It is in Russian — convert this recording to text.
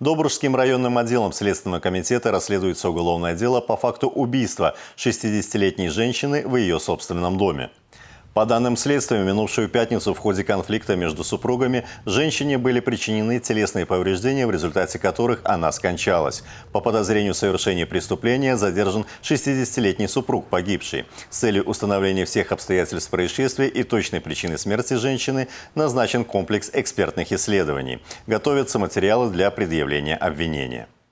Добружским районным отделом Следственного комитета расследуется уголовное дело по факту убийства 60-летней женщины в ее собственном доме. По данным следствия, в минувшую пятницу в ходе конфликта между супругами женщине были причинены телесные повреждения, в результате которых она скончалась. По подозрению в совершении преступления задержан 60-летний супруг погибшей. С целью установления всех обстоятельств происшествия и точной причины смерти женщины назначен комплекс экспертных исследований. Готовятся материалы для предъявления обвинения.